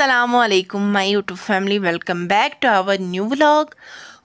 Aslam my YouTube family welcome back to our new blog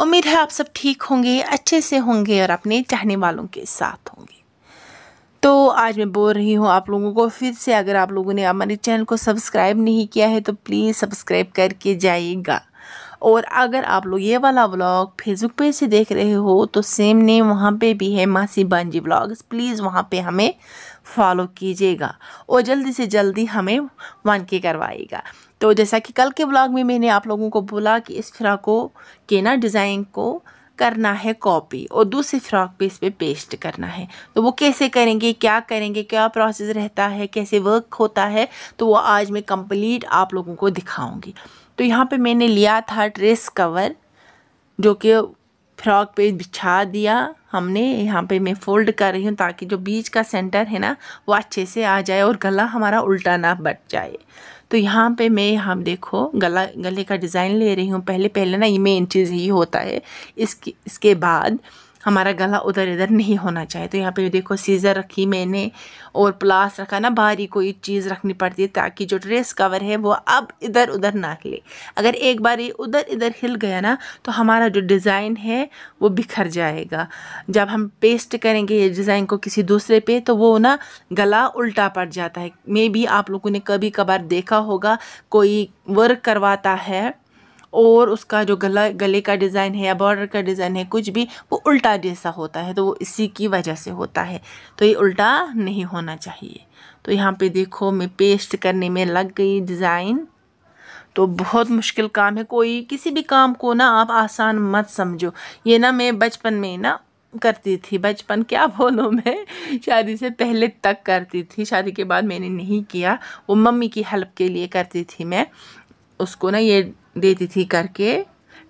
उम्मीद है आप सब ठीक होंगे अच्छे से होंगे और अपने चाहने वालों के साथ होंगे तो आज मैं बोल रही हूँ आप लोगों को फिर से अगर आप लोगों ने हमारे चैनल को सब्सक्राइब नहीं किया है तो प्लीज़ सब्सक्राइब करके जाइएगा और अगर आप लोग ये वाला ब्लॉग फेसबुक पेज से देख रहे हो तो सेम नेम वहाँ पे भी है मासी बांजी ब्लॉग प्लीज़ वहाँ पे हमें फॉलो कीजिएगा और जल्दी से जल्दी हमें वन के करवाइएगा तो जैसा कि कल के ब्लॉग में मैंने आप लोगों को बोला कि इस फ्रॉक को के ना डिज़ाइन को करना है कॉपी और दूसरी फ्रॉक पे इस पर पे पेस्ट करना है तो वो कैसे करेंगे क्या करेंगे क्या प्रोसेस रहता है कैसे वर्क होता है तो वो आज मैं कंप्लीट आप लोगों को दिखाऊंगी तो यहाँ पे मैंने लिया था ड्रेस कवर जो कि फ्रॉक पे बिछा दिया हमने यहाँ पे मैं फोल्ड कर रही हूँ ताकि जो बीच का सेंटर है ना वो अच्छे से आ जाए और गला हमारा उल्टा ना बट जाए तो यहाँ पे मैं हम हाँ, देखो गला गले का डिज़ाइन ले रही हूँ पहले पहले ना ये मेन चीज़ ही होता है इसके इसके बाद हमारा गला उधर इधर नहीं होना चाहिए तो यहाँ पे देखो सीज़र रखी मैंने और प्लास रखा ना बाहरी कोई चीज़ रखनी पड़ती है ताकि जो ड्रेस कवर है वो अब इधर उधर ना हिले अगर एक बार ये उधर इधर हिल गया ना तो हमारा जो डिज़ाइन है वो बिखर जाएगा जब हम पेस्ट करेंगे ये डिज़ाइन को किसी दूसरे पे तो वो ना गला उल्टा पड़ जाता है मे बी आप लोगों ने कभी कभार देखा होगा कोई वर्क करवाता है और उसका जो गला गले का डिज़ाइन है या बॉर्डर का डिज़ाइन है कुछ भी वो उल्टा जैसा होता है तो वो इसी की वजह से होता है तो ये उल्टा नहीं होना चाहिए तो यहाँ पे देखो मैं पेस्ट करने में लग गई डिज़ाइन तो बहुत मुश्किल काम है कोई किसी भी काम को ना आप आसान मत समझो ये ना मैं बचपन में ना करती थी बचपन क्या बोलो मैं शादी से पहले तक करती थी शादी के बाद मैंने नहीं किया वो मम्मी की हेल्प के लिए करती थी मैं उसको ना ये देती थी करके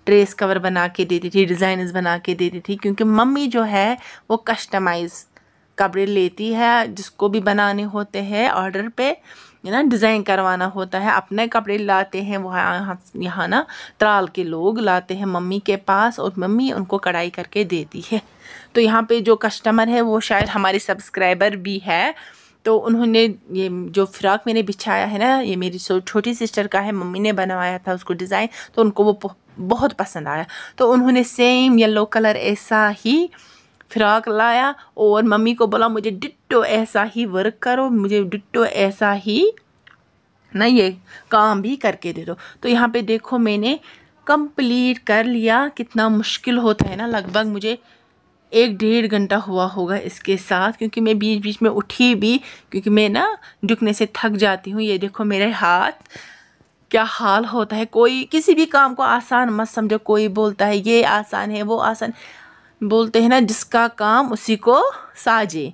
ट्रेस कवर बना के देती थी डिज़ाइन बना के देती थी क्योंकि मम्मी जो है वो कस्टमाइज़ कपड़े लेती है जिसको भी बनाने होते हैं ऑर्डर पे ना डिज़ाइन करवाना होता है अपने कपड़े लाते हैं वह यहाँ ना त्राल के लोग लाते हैं मम्मी के पास और मम्मी उनको कढ़ाई करके देती है तो यहाँ पे जो कस्टमर है वो शायद हमारे सब्सक्राइबर भी है तो उन्होंने ये जो फ़्राक मैंने बिछाया है ना ये मेरी छोटी सिस्टर का है मम्मी ने बनवाया था उसको डिज़ाइन तो उनको वो बहुत पसंद आया तो उन्होंने सेम येलो कलर ऐसा ही फ्राक लाया और मम्मी को बोला मुझे डिट्टो ऐसा ही वर्क करो मुझे डिट्टो ऐसा ही ना ये काम भी करके दे दो तो यहाँ पे देखो मैंने कंप्लीट कर लिया कितना मुश्किल होता है ना लगभग मुझे एक डेढ़ घंटा हुआ होगा इसके साथ क्योंकि मैं बीच बीच में उठी भी क्योंकि मैं ना झुकने से थक जाती हूँ ये देखो मेरे हाथ क्या हाल होता है कोई किसी भी काम को आसान मत समझो कोई बोलता है ये आसान है वो आसान बोलते हैं ना जिसका काम उसी को साजे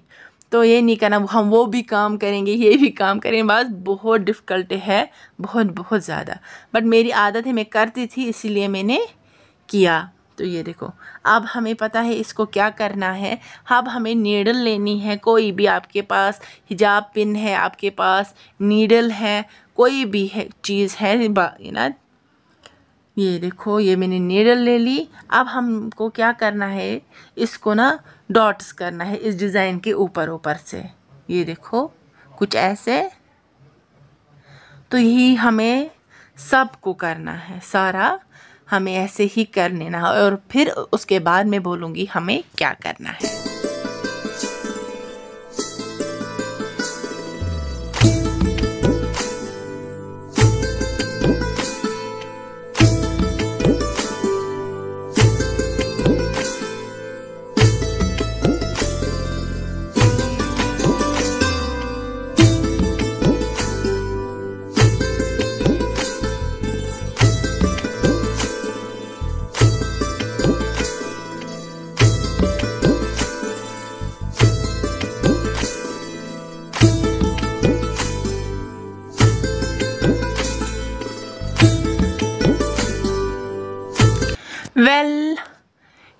तो ये नहीं करना हम वो भी काम करेंगे ये भी काम करेंगे बस बहुत डिफ़िकल्ट है बहुत बहुत ज़्यादा बट मेरी आदत है मैं करती थी इसीलिए मैंने किया तो ये देखो अब हमें पता है इसको क्या करना है अब हमें नीडल लेनी है कोई भी आपके पास हिजाब पिन है आपके पास नीडल है कोई भी है चीज़ है ना ये देखो ये मैंने नीडल ले ली अब हमको क्या करना है इसको ना डॉट्स करना है इस डिज़ाइन के ऊपर ऊपर से ये देखो कुछ ऐसे तो यही हमें सब को करना है सारा हमें ऐसे ही कर लेना है और फिर उसके बाद मैं बोलूँगी हमें क्या करना है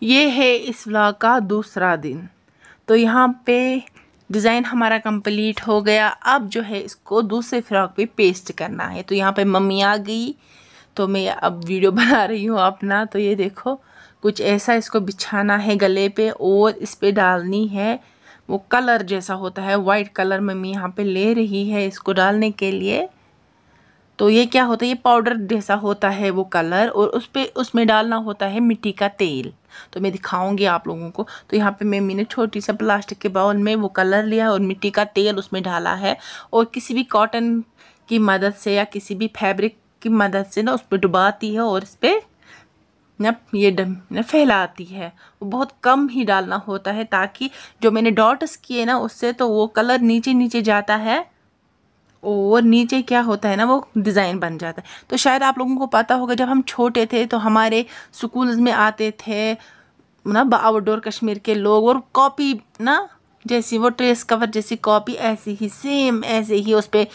ये है इस व्लॉग का दूसरा दिन तो यहाँ पे डिज़ाइन हमारा कंप्लीट हो गया अब जो है इसको दूसरे फ्रॉक पे पेस्ट करना है तो यहाँ पे मम्मी आ गई तो मैं अब वीडियो बना रही हूँ अपना तो ये देखो कुछ ऐसा इसको बिछाना है गले पे और इस पर डालनी है वो कलर जैसा होता है वाइट कलर मम्मी यहाँ पे ले रही है इसको डालने के लिए तो ये क्या होता है ये पाउडर जैसा होता है वो कलर और उस पर उसमें डालना होता है मिट्टी का तेल तो मैं दिखाऊंगी आप लोगों को तो यहाँ पे मम्मी ने छोटी सा प्लास्टिक के बाउल में वो कलर लिया और मिट्टी का तेल उसमें डाला है और किसी भी कॉटन की मदद से या किसी भी फैब्रिक की मदद से ना उस पर डुबाती है और इस पर न ये ना फैलाती है वो बहुत कम ही डालना होता है ताकि जो मैंने डॉट्स किए ना उससे तो वो कलर नीचे नीचे जाता है और नीचे क्या होता है ना वो डिज़ाइन बन जाता है तो शायद आप लोगों को पता होगा जब हम छोटे थे तो हमारे स्कूल्स में आते थे ना आउटडोर कश्मीर के लोग और कॉपी ना जैसी वो ट्रेस कवर जैसी कॉपी ऐसी ही सेम ऐसे ही उस पर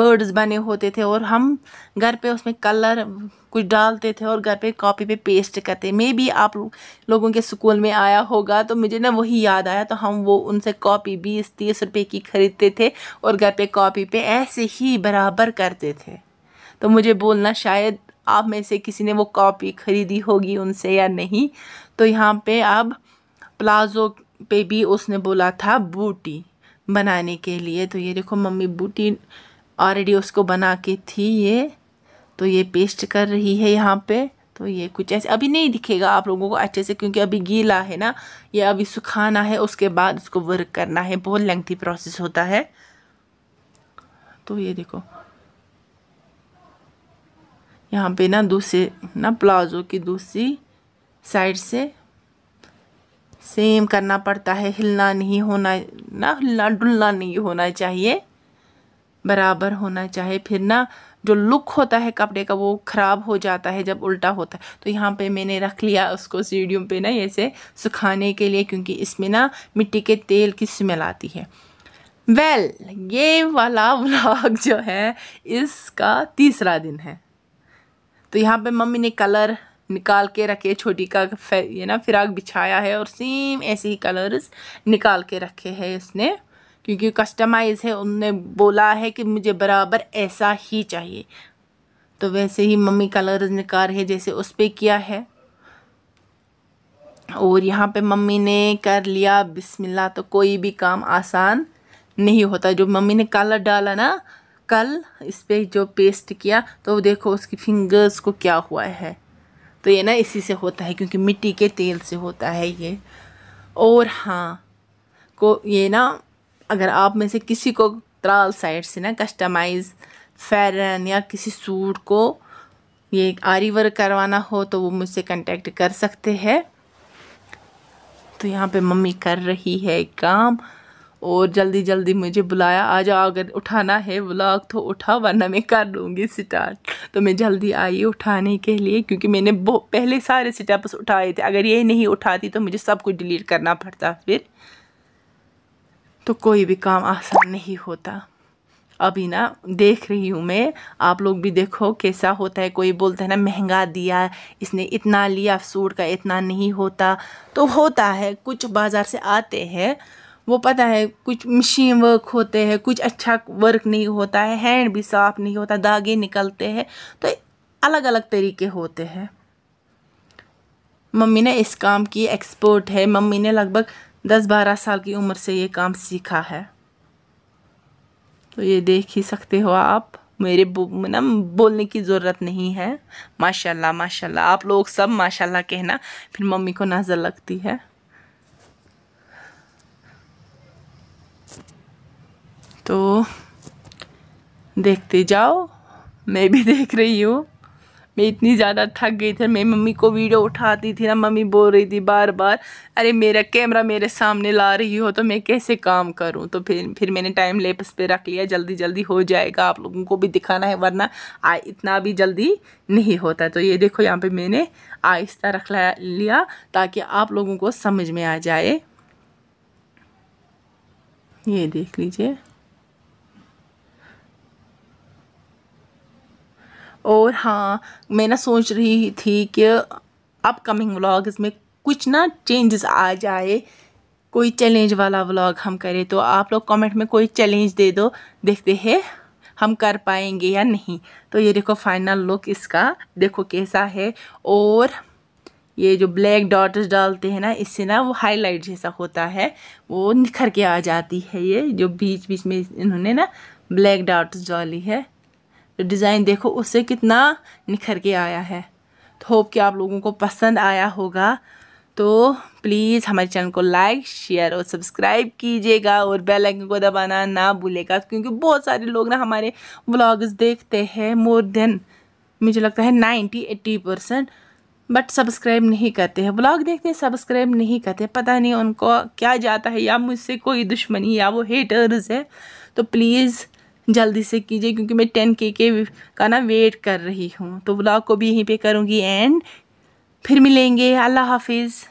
बर्ड्स बने होते थे और हम घर पे उसमें कलर कुछ डालते थे और घर पे कॉपी पे पेस्ट करते मे भी आप लोगों के स्कूल में आया होगा तो मुझे ना वही याद आया तो हम वो उनसे कॉपी बीस तीस रुपए की ख़रीदते थे और घर पे कॉपी पे ऐसे ही बराबर करते थे तो मुझे बोलना शायद आप में से किसी ने वो कॉपी ख़रीदी होगी उनसे या नहीं तो यहाँ पे अब प्लाजो पे भी उसने बोला था बूटी बनाने के लिए तो ये देखो मम्मी बूटी ऑलरेडी उसको बना के थी ये तो ये पेस्ट कर रही है यहाँ पे तो ये कुछ ऐसे अभी नहीं दिखेगा आप लोगों को अच्छे से क्योंकि अभी गीला है ना ये अभी सुखाना है उसके बाद उसको वर्क करना है बहुत लेंथी प्रोसेस होता है तो ये देखो यहाँ पे ना दूसरे ना प्लाजो की दूसरी साइड से सेम करना पड़ता है हिलना नहीं होना ना हिलना डुलना नहीं होना चाहिए बराबर होना चाहिए फिर ना जो लुक होता है कपड़े का वो ख़राब हो जाता है जब उल्टा होता है तो यहाँ पे मैंने रख लिया उसको सीढ़ियों पे ना ऐसे सुखाने के लिए क्योंकि इसमें ना मिट्टी के तेल की स्मेल आती है वेल well, ये वाला व्लॉग जो है इसका तीसरा दिन है तो यहाँ पे मम्मी ने कलर निकाल के रखे छोटी का ये ना फिराक बिछाया है और सेम ऐसे ही कलर्स निकाल के रखे हैं इसने क्योंकि कस्टमाइज़ है उनने बोला है कि मुझे बराबर ऐसा ही चाहिए तो वैसे ही मम्मी कलर्स निकाल है जैसे उस पर किया है और यहाँ पे मम्मी ने कर लिया बिस्मिल्लाह तो कोई भी काम आसान नहीं होता जो मम्मी ने कलर डाला ना कल इस पर पे जो पेस्ट किया तो देखो उसकी फिंगर्स को क्या हुआ है तो ये ना इसी से होता है क्योंकि मिट्टी के तेल से होता है ये और हाँ को ये ना अगर आप में से किसी को त्राल साइड से ना कस्टमाइज़ फैरन या किसी सूट को ये आरी वर्क करवाना हो तो वो मुझसे कांटेक्ट कर सकते हैं तो यहाँ पे मम्मी कर रही है काम और जल्दी जल्दी मुझे बुलाया आ जाओ अगर उठाना है ब्लॉग तो उठा वरना मैं कर लूँगी स्टार्ट तो मैं जल्दी आई उठाने के लिए क्योंकि मैंने पहले सारे स्टेप्स उठाए थे अगर ये नहीं उठाती तो मुझे सब कुछ डिलीट करना पड़ता फिर तो कोई भी काम आसान नहीं होता अभी ना देख रही हूँ मैं आप लोग भी देखो कैसा होता है कोई बोलता है ना महंगा दिया इसने इतना लिया सूट का इतना नहीं होता तो होता है कुछ बाज़ार से आते हैं वो पता है कुछ मशीन वर्क होते हैं कुछ अच्छा वर्क नहीं होता है हैंड भी साफ नहीं होता दागे निकलते हैं तो अलग अलग तरीके होते हैं मम्मी ने इस काम की एक्सपर्ट है मम्मी ने लगभग दस बारह साल की उम्र से ये काम सीखा है तो ये देख ही सकते हो आप मेरे ना बोलने की ज़रूरत नहीं है माशाल्लाह माशाल्लाह आप लोग सब माशाल्लाह कहना फिर मम्मी को नज़र लगती है देखते जाओ मैं भी देख रही हूँ मैं इतनी ज़्यादा थक गई थी मैं मम्मी को वीडियो उठाती थी ना मम्मी बोल रही थी बार बार अरे मेरा कैमरा मेरे सामने ला रही हो तो मैं कैसे काम करूँ तो फिर फिर मैंने टाइम लेपस पे रख लिया जल्दी जल्दी हो जाएगा आप लोगों को भी दिखाना है वरना आ इतना भी जल्दी नहीं होता तो ये देखो यहाँ पर मैंने आहिस्ता रख लिया ताकि आप लोगों को समझ में आ जाए ये देख लीजिए और हाँ मैं ना सोच रही थी कि अपकमिंग व्लॉग्स में कुछ ना चेंजेस आ जाए कोई चैलेंज वाला व्लॉग हम करें तो आप लोग कमेंट में कोई चैलेंज दे दो देखते हैं हम कर पाएंगे या नहीं तो ये देखो फाइनल लुक इसका देखो कैसा है और ये जो ब्लैक डॉट्स डालते हैं ना इससे ना वो हाईलाइट जैसा होता है वो निखर के आ जाती है ये जो बीच बीच में इन्होंने ना ब्लैक डॉट्स डाली है डिज़ाइन देखो उससे कितना निखर के आया है तो होप कि आप लोगों को पसंद आया होगा तो प्लीज़ हमारे चैनल को लाइक शेयर और सब्सक्राइब कीजिएगा और बेल आइकन को दबाना ना भूलेगा क्योंकि बहुत सारे लोग ना हमारे ब्लॉग्स देखते हैं मोर देन मुझे लगता है ninety eighty percent but subscribe नहीं करते हैं ब्लॉग देखते हैं सब्सक्राइब नहीं करते पता नहीं उनको क्या जाता है या मुझसे कोई दुश्मनी या वो हेटर्स है तो प्लीज़ जल्दी से कीजिए क्योंकि मैं टेन के के का ना वेट कर रही हूँ तो ब्लॉग को भी यहीं पे करूँगी एंड फिर मिलेंगे अल्लाह हाफिज़